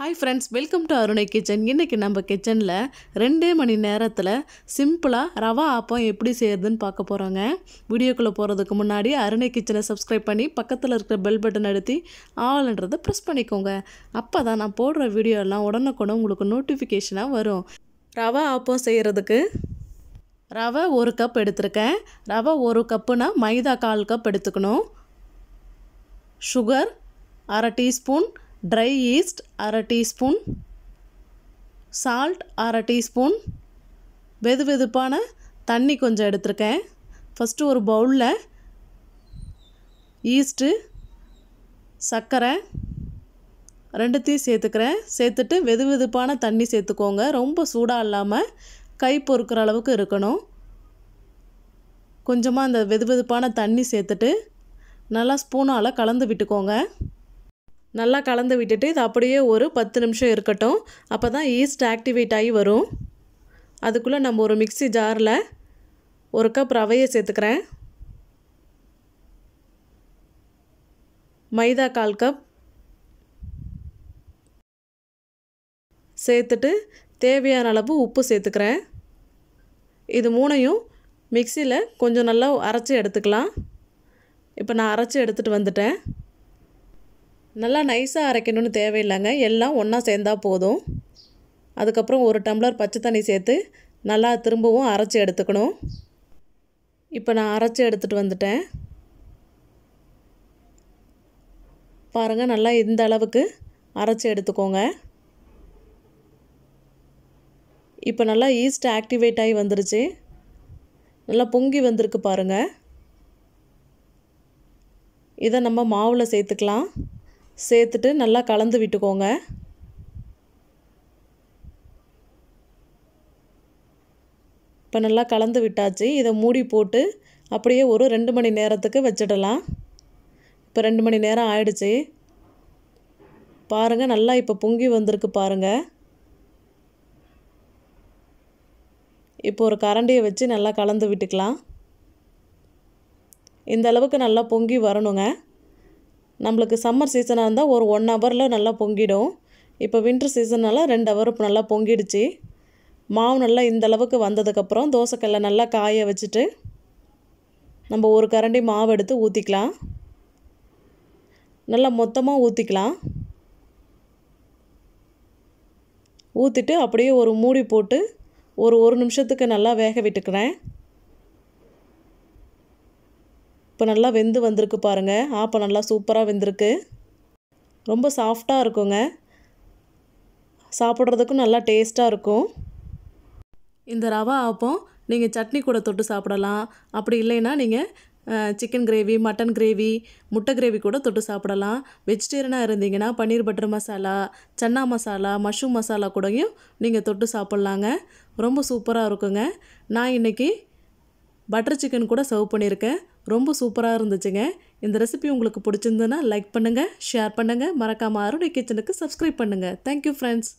hi friends welcome to Arunai kitchen இன்றைக்கி நம்ம கிச்சனில் ரெண்டே மணி நேரத்தில் சிம்பிளாக ரவா ஆப்பம் எப்படி செய்யறதுன்னு பார்க்க போகிறோங்க வீடியோக்குள்ளே போகிறதுக்கு முன்னாடி அருணை கிச்சனை சப்ஸ்கிரைப் பண்ணி பக்கத்தில் இருக்கிற பெல் பட்டன் அழுத்தி ஆள்ன்றதை ப்ரெஸ் பண்ணிக்கோங்க அப்போ தான் நான் போடுற வீடியோ எல்லாம் உடனுக்குடன் உங்களுக்கு நோட்டிஃபிகேஷனாக வரும் ரவா ஆப்பம் செய்கிறதுக்கு ரவை ஒரு கப் எடுத்திருக்கேன் ரவை ஒரு கப்புனா மைதா கால் கப் எடுத்துக்கணும் சுகர் அரை டீஸ்பூன் ட்ரை ஈஸ்ட் அரை டீஸ்பூன் சால்ட் அரை டீஸ்பூன் வெது வெதுப்பான தண்ணி கொஞ்சம் எடுத்திருக்கேன் ஃபஸ்ட்டு ஒரு பவுலில் ஈஸ்ட்டு சர்க்கரை ரெண்டுத்தையும் சேர்த்துக்கிறேன் சேர்த்துட்டு வெது வெதுப்பான தண்ணி சேர்த்துக்கோங்க ரொம்ப சூடாக இல்லாமல் கை பொறுக்கிற அளவுக்கு இருக்கணும் கொஞ்சமாக அந்த வெது வெதுப்பான தண்ணி சேர்த்துட்டு நல்லா ஸ்பூனால் கலந்து விட்டுக்கோங்க நல்லா கலந்து விட்டுட்டு இது அப்படியே ஒரு பத்து நிமிஷம் இருக்கட்டும் அப்போ தான் ஈஸ்ட் ஆக்டிவேட் ஆகி வரும் அதுக்குள்ளே நம்ம ஒரு மிக்சி ஜாரில் ஒரு கப் ரவையை சேர்த்துக்கிறேன் மைதா கால் கப் சேர்த்துட்டு தேவையான அளவு உப்பு சேர்த்துக்கிறேன் இது மூணையும் மிக்சியில் கொஞ்சம் நல்லா அரைச்சி எடுத்துக்கலாம் இப்போ நான் அரைச்சி எடுத்துகிட்டு வந்துட்டேன் நல்லா நைஸாக அரைக்கணும்னு தேவையில்லைங்க எல்லாம் ஒன்றா சேர்ந்தால் போதும் அதுக்கப்புறம் ஒரு டம்ளர் பச்சை தண்ணி சேர்த்து நல்லா திரும்பவும் அரைச்சி எடுத்துக்கணும் இப்போ நான் அரைச்சி எடுத்துகிட்டு வந்துட்டேன் பாருங்கள் நல்லா இந்த அளவுக்கு அரைச்சி எடுத்துக்கோங்க இப்போ நல்லா ஈஸ்ட் ஆக்டிவேட் ஆகி வந்துருச்சு நல்லா பொங்கி வந்திருக்கு பாருங்கள் இதை நம்ம மாவில் சேர்த்துக்கலாம் சேர்த்துட்டு நல்லா கலந்து விட்டுக்கோங்க இப்போ நல்லா கலந்து விட்டாச்சு இதை மூடி போட்டு அப்படியே ஒரு ரெண்டு மணி நேரத்துக்கு வச்சிடலாம் இப்போ ரெண்டு மணி நேரம் ஆயிடுச்சு பாருங்கள் நல்லா இப்போ பொங்கி வந்திருக்கு பாருங்கள் இப்போ ஒரு கரண்டியை வச்சு நல்லா கலந்து விட்டுக்கலாம் இந்த அளவுக்கு நல்லா பொங்கி வரணுங்க நம்மளுக்கு சம்மர் சீசனாக இருந்தால் ஒரு ஒன் ஹவரில் நல்லா பொங்கிடும் இப்போ வின்டர் சீசனால் ரெண்டு ஹவர் நல்லா பொங்கிடுச்சு மாவு நல்லா இந்தளவுக்கு வந்ததுக்கப்புறம் தோசைக்கல்லை நல்லா காய வச்சுட்டு நம்ம ஒரு கரண்டி மாவு எடுத்து ஊற்றிக்கலாம் நல்லா மொத்தமாக ஊற்றிக்கலாம் ஊற்றிட்டு அப்படியே ஒரு மூடி போட்டு ஒரு ஒரு நிமிஷத்துக்கு நல்லா வேக விட்டுக்கிறேன் இப்போ நல்லா வெந்து வந்திருக்கு பாருங்கள் ஆப்பம் நல்லா சூப்பராக வெந்திருக்கு ரொம்ப சாஃப்டாக இருக்குங்க சாப்பிட்றதுக்கும் நல்லா டேஸ்ட்டாக இருக்கும் இந்த ரவா ஆப்பம் நீங்கள் சட்னி கூட தொட்டு சாப்பிடலாம் அப்படி இல்லைன்னா நீங்கள் சிக்கன் கிரேவி மட்டன் கிரேவி முட்டை கிரேவி கூட தொட்டு சாப்பிடலாம் வெஜிடேரியனாக இருந்தீங்கன்னா பன்னீர் பட்டர் மசாலா சன்னா மசாலா மஷ்ரூம் மசாலா கூடயும் நீங்கள் தொட்டு சாப்பிட்லாங்க ரொம்ப சூப்பராக இருக்குங்க நான் இன்றைக்கி பட்டர் சிக்கன் கூட சர்வ் பண்ணியிருக்கேன் ரொம்ப சூப்பராக இருந்துச்சுங்க இந்த ரெசிபி உங்களுக்கு பிடிச்சிருந்ததுன்னா லைக் பண்ணுங்கள் ஷேர் பண்ணுங்கள் மறக்காமல் அருணை கிச்சனுக்கு சப்ஸ்கிரைப் பண்ணுங்கள் தேங்க்யூ ஃப்ரெண்ட்ஸ்